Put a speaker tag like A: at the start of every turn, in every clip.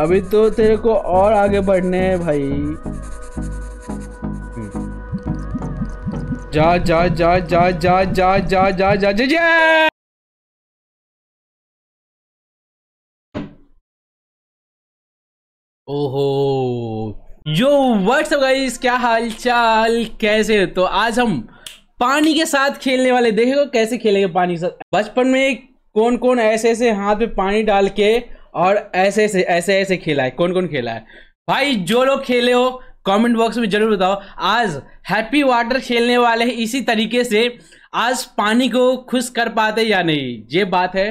A: अभी तो तेरे को और आगे बढ़ने हैं भाई जा जा जा जा जा जा जा जा जा जा जा ओहो यो व्हाट्सअप गाइस क्या हाल चाल कैसे तो आज हम पानी के साथ खेलने वाले देखेगा कैसे खेलेंगे पानी के साथ बचपन में कौन कौन ऐसे ऐसे हाथ पे पानी डाल के और ऐसे ऐसे ऐसे ऐसे खेला है कौन कौन खेला है भाई जो लोग खेले हो कमेंट बॉक्स में जरूर बताओ आज हैप्पी वाटर खेलने वाले इसी तरीके से आज पानी को खुश कर पाते या नहीं ये बात है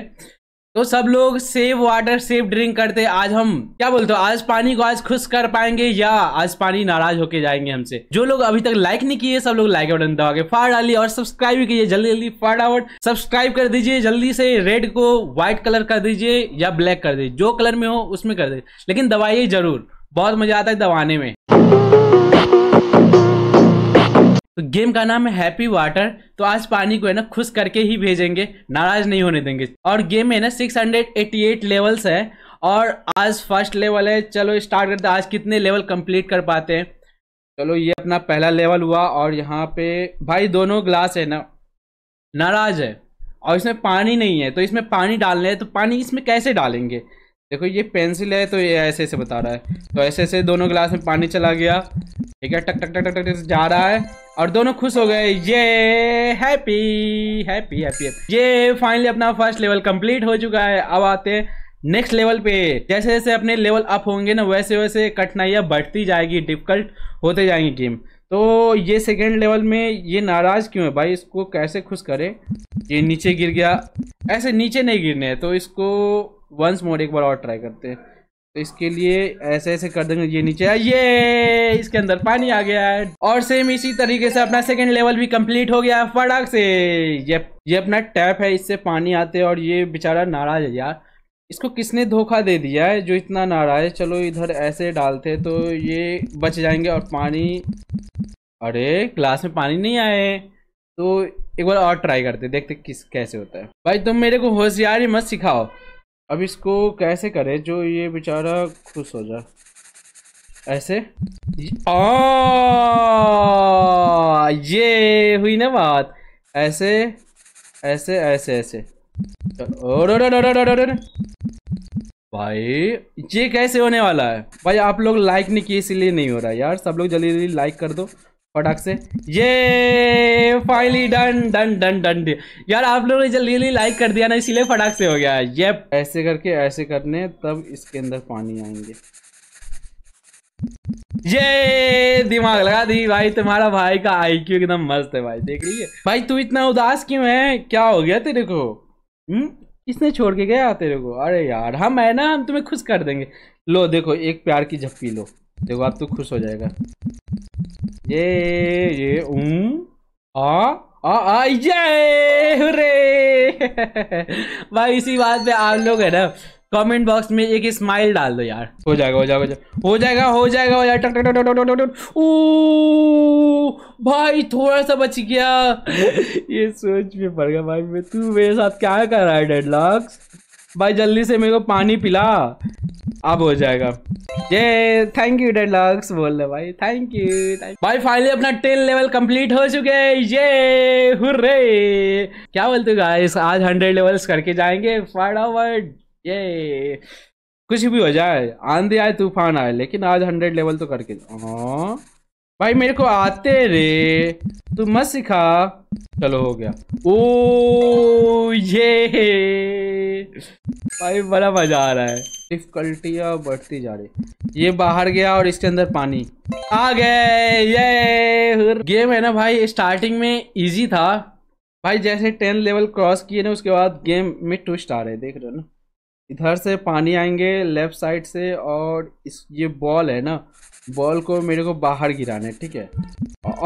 A: तो सब लोग सेव वाटर सेव ड्रिंक करते आज हम क्या बोलते हो आज पानी को आज खुश कर पाएंगे या आज पानी नाराज होके जाएंगे हमसे जो लोग अभी तक लाइक नहीं किए सब लोग लाइक बटन दबा के फाड़ डाली और सब्सक्राइब भी कीजिए जल्दी जल्दी फटाफट सब्सक्राइब कर दीजिए जल्दी से रेड को व्हाइट कलर कर दीजिए या ब्लैक कर दीजिए जो कलर में हो उसमें कर दीजिए लेकिन दबाइए जरूर बहुत मजा आता है दबाने में तो गेम का नाम है हैप्पी वाटर तो आज पानी को है ना खुश करके ही भेजेंगे नाराज नहीं होने देंगे और गेम में ना 688 लेवल्स है और आज फर्स्ट लेवल है चलो स्टार्ट करते हैं आज कितने लेवल कंप्लीट कर पाते हैं चलो ये अपना पहला लेवल हुआ और यहाँ पे भाई दोनों ग्लास है ना नाराज है और इसमें पानी नहीं है तो इसमें पानी डालना है तो पानी इसमें कैसे डालेंगे देखो ये पेंसिल है तो ये ऐसे ऐसे बता रहा है तो ऐसे ऐसे दोनों ग्लास में पानी चला गया ठीक है टक टक टक टक टक जा रहा है और दोनों खुश हो गए ये हैप्पी हैप्पी हैप्पी ये फाइनली अपना फर्स्ट लेवल कंप्लीट हो चुका है अब आते हैं नेक्स्ट लेवल पे जैसे जैसे अपने लेवल अप होंगे ना वैसे वैसे कठिनाइयाँ बढ़ती जाएगी डिफिकल्ट होते जाएंगे गेम तो ये सेकेंड लेवल में ये नाराज़ क्यों है भाई इसको कैसे खुश करे ये नीचे गिर गया ऐसे नीचे नहीं गिरने हैं तो इसको वंस मोड एक बार और ट्राई करते हैं तो इसके लिए ऐसे ऐसे कर देंगे ये नीचे ये इसके अंदर पानी आ गया है और सेम इसी तरीके से अपना सेकंड लेवल भी कंप्लीट हो गया फटाक से ये ये अपना टैप है इससे पानी आते है और ये बेचारा नाराज है यार इसको किसने धोखा दे दिया है जो इतना नाराज है चलो इधर ऐसे डालते तो ये बच जाएंगे और पानी अरे ग्लास में पानी नहीं आए तो एक बार और ट्राई करते देखते किस कैसे होता है भाई तुम मेरे को होशियारी मत सिखाओ अब इसको कैसे करें जो ये बेचारा खुश हो जाए ऐसे ये हुई ना बात ऐसे ऐसे ऐसे ऐसे भाई ये कैसे होने वाला है भाई आप लोग लाइक नहीं किए इसलिए नहीं हो रहा यार सब लोग जल्दी जल्दी लाइक कर दो फटाक से ये finally done done done done यार आप लोगों ने जल्दी जल्दी लाइक कर दिया ना इसीलिए फटाक से हो गया ये ऐसे करके ऐसे करने तब इसके अंदर पानी आएंगे ये दिमाग लगा दी भाई तुम्हारा भाई का आईक्यू एकदम मस्त है भाई देख लीजिए भाई तू इतना उदास क्यों है क्या हो गया तेरे को हम्म किसने छोड़ के गया तेरे को अरे यार हम है ना हम तुम्हें खुश कर देंगे लो देखो एक प्यार की झप्पी लो देखो आप तो खुश हो जाएगा ये ये ऊँ आ आ जय हुरे भाई इसी बात पे आप लोग है ना कमेंट बॉक्स में एक स्माइल डाल दो यार हो जाएगा हो जाएगा हो जाएगा हो जाएगा हो जाएगा टक टक टक टक टक टक ओ भाई थोड़ा सा बच गया ये सोच में पड़ गया भाई मैं तू मेरे साथ क्या कर रहा है डेडलॉक्स भाई जल्दी से मेरे को पानी पिला अब हो जाएगा ये थैंक यू डेडलॉक्स बोल रहे भाई थैंक यू भाई फाइनली अपना टेन लेवल कंप्लीट हो चुके हैं ये हुर्रे क्या बोलते गाइस आज हंड्रेड लेवल्स करके जाएंगे फटाफट ये कुछ भी हो जाए आंधी आए तूफान आए लेकिन आज हंड्रेड लेवल तो करके जाओ हाँ? भाई मेरे को आते रे तू मत सिखा चलो हो गया ओ ये भाई बड़ा मजा आ रहा है डिफिकल्टियाँ बढ़ती जा रही ये बाहर गया और इसके अंदर पानी आ गए ये गेम है ना भाई स्टार्टिंग में इजी था भाई जैसे टेन लेवल क्रॉस किए ना उसके बाद गेम में ट्विस्ट आ रहे देख रहे हो ना इधर से पानी आएंगे लेफ्ट साइड से और इस ये बॉल है ना बॉल को मेरे को बाहर गिराना है ठीक है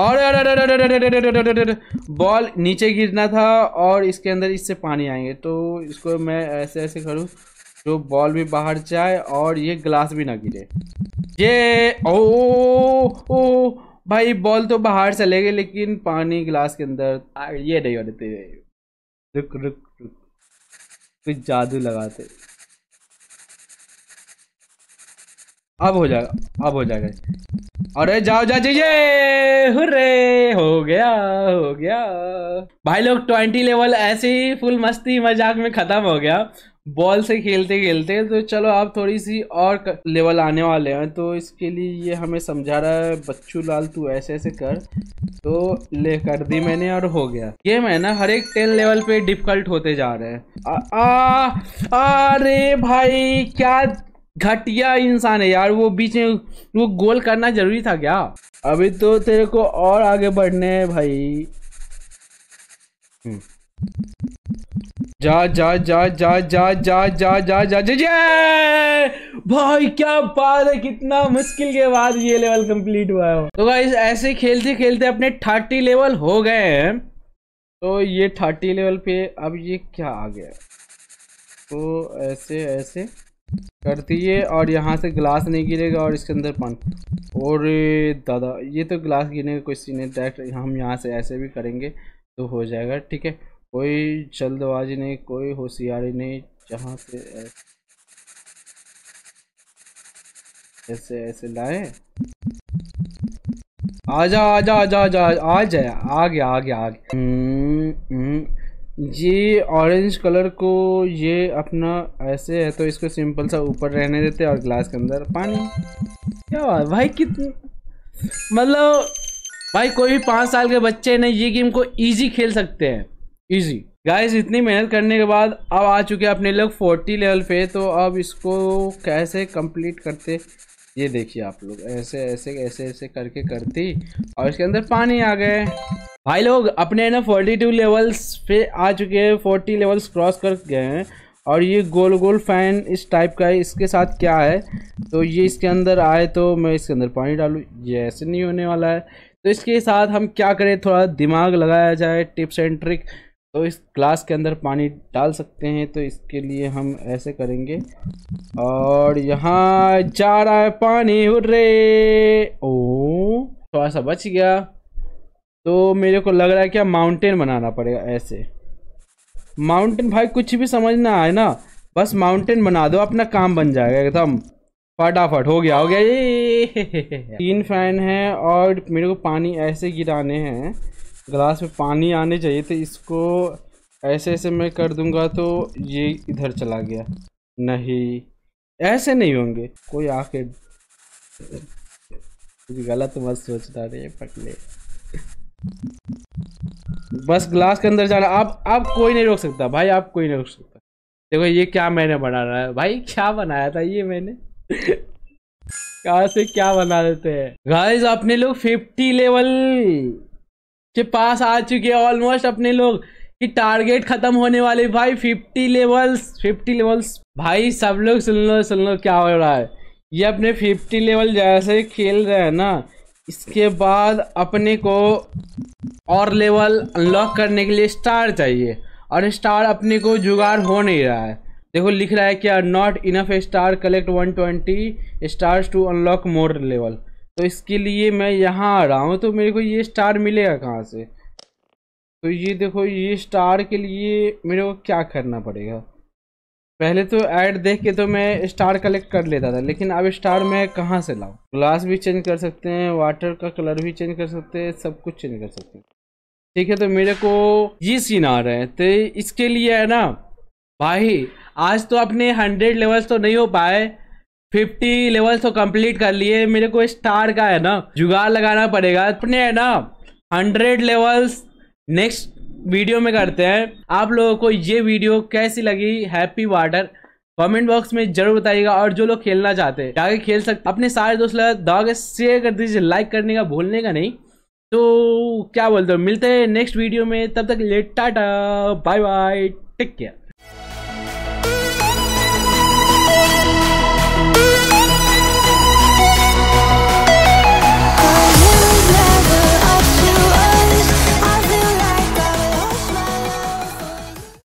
A: और बॉल नीचे गिरना था और इसके अंदर इससे पानी आएंगे तो इसको मैं ऐसे ऐसे करूँ जो बॉल भी बाहर जाए और ये ग्लास भी ना गिरे ये ओ ओ भाई बॉल तो बाहर चले गए लेकिन पानी गिलास के अंदर ये नहीं होते रुक रुक रुक कुछ जादू लगाते अब हो जाएगा अब हो जाएगा अरे जाओ जा जाइए हुर्रे हो गया हो गया भाई लोग ट्वेंटी लेवल ऐसे ही फुल मस्ती मजाक में ख़त्म हो गया बॉल से खेलते खेलते तो चलो आप थोड़ी सी और लेवल आने वाले हैं तो इसके लिए ये हमें समझा रहा है बच्चू लाल तू ऐसे ऐसे कर तो ले कर दी मैंने और हो गया गेम है ना हर एक टेन लेवल पे डिफिकल्ट होते जा रहे हैं अरे भाई क्या घटिया इंसान है यार वो बीच में वो गोल करना जरूरी था क्या अभी तो तेरे को और आगे बढ़ने है भाई जा जा जा जा जा जा जा जा जा जा जा भाई क्या बात है कितना मुश्किल के बाद ये लेवल कंप्लीट हुआ है तो भाई ऐसे खेलते खेलते अपने थर्टी लेवल हो गए हैं तो ये थर्टी लेवल पे अब ये क्या आ गया तो ऐसे ऐसे कर दिए और यहाँ से ग्लास नहीं गिरेगा और इसके अंदर पान और दादा ये तो ग्लास गिरने का कोई सीन है डायरेक्ट हम यहाँ से ऐसे भी करेंगे तो हो जाएगा ठीक है कोई जल्दबाजी नहीं कोई होशियारी नहीं जहाँ से ऐसे ऐसे लाए आजा आजा आजा आजा आ जाए आ गया आ गया आ गया हम्म, हम्म। ये ऑरेंज कलर को ये अपना ऐसे है तो इसको सिंपल सा ऊपर रहने देते और ग्लास के अंदर पानी क्या भाई कितने मतलब भाई कोई भी पाँच साल के बच्चे ने ये गेम को इजी खेल सकते हैं इजी गाइस इतनी मेहनत करने के बाद अब आ चुके हैं अपने लोग फोर्टी लेवल पे तो अब इसको कैसे कंप्लीट करते ये देखिए आप लोग ऐसे ऐसे ऐसे ऐसे करके करती और इसके अंदर पानी आ गए भाई लोग अपने ना फोर्टी टू लेवल्स पे आ चुके हैं फोर्टी लेवल्स क्रॉस कर गए हैं और ये गोल गोल फैन इस टाइप का है इसके साथ क्या है तो ये इसके अंदर आए तो मैं इसके अंदर पानी डालूँ ये ऐसे नहीं होने वाला है तो इसके साथ हम क्या करें थोड़ा दिमाग लगाया जाए टिप्स एंड ट्रिक तो इस ग्लास के अंदर पानी डाल सकते हैं तो इसके लिए हम ऐसे करेंगे और यहाँ जा रहा है पानी उर्रे ओ थोड़ा सा बच गया तो मेरे को लग रहा है क्या माउंटेन बनाना पड़ेगा ऐसे माउंटेन भाई कुछ भी समझ ना आए ना बस माउंटेन बना दो अपना काम बन जाएगा एकदम फटाफट हो गया हो गया ये तीन फैन है और मेरे को पानी ऐसे गिराने हैं ग्लास में पानी आने चाहिए तो इसको ऐसे ऐसे मैं कर दूंगा तो ये इधर चला गया नहीं ऐसे नहीं होंगे कोई आके गलत मत सोचता रे पटले बस ग्लास के अंदर जाना आप आप कोई नहीं रोक सकता भाई आप कोई नहीं रोक सकता देखो ये क्या मैंने बना रहा है भाई क्या बनाया था ये मैंने कहा से क्या बना देते हैं गाइस अपने लोग 50 लेवल के पास आ चुके हैं ऑलमोस्ट अपने लोग कि टारगेट खत्म होने वाले भाई फिफ्टी लेवल्स फिफ्टी लेवल्स भाई सब लोग सुन लो सुन लो क्या हो रहा है ये अपने फिफ्टी लेवल जैसे खेल रहे हैं ना इसके बाद अपने को और लेवल अनलॉक करने के लिए स्टार चाहिए और स्टार अपने को जुगाड़ हो नहीं रहा है देखो लिख रहा है are not enough star collect 120 stars to unlock more level तो इसके लिए मैं यहाँ आ रहा हूँ तो मेरे को ये स्टार मिलेगा कहाँ से तो ये देखो ये स्टार के लिए मेरे को क्या करना पड़ेगा पहले तो ऐड देख के तो मैं स्टार कलेक्ट कर लेता था लेकिन अब स्टार मैं कहाँ से लाऊं ग्लास भी चेंज कर सकते हैं वाटर का कलर भी चेंज कर सकते हैं सब कुछ चेंज कर सकते हैं ठीक है तो मेरे को ये सीन आ रहा है तो इसके लिए है ना भाई आज तो अपने हंड्रेड लेवल्स तो नहीं हो पाए फिफ्टी लेवल्स तो कंप्लीट कर लिए मेरे को स्टार का है ना जुगाड़ लगाना पड़ेगा अपने है ना हंड्रेड लेवल्स नेक्स्ट वीडियो में करते हैं आप लोगों को ये वीडियो कैसी लगी हैप्पी वाटर कमेंट बॉक्स में जरूर बताइएगा और जो लोग खेलना चाहते हैं जाके खेल सकते अपने सारे दोस्त दागे शेयर कर दीजिए लाइक करने का भूलने का नहीं तो क्या बोलते हो मिलते हैं नेक्स्ट वीडियो में तब तक लेट tata bye bye take care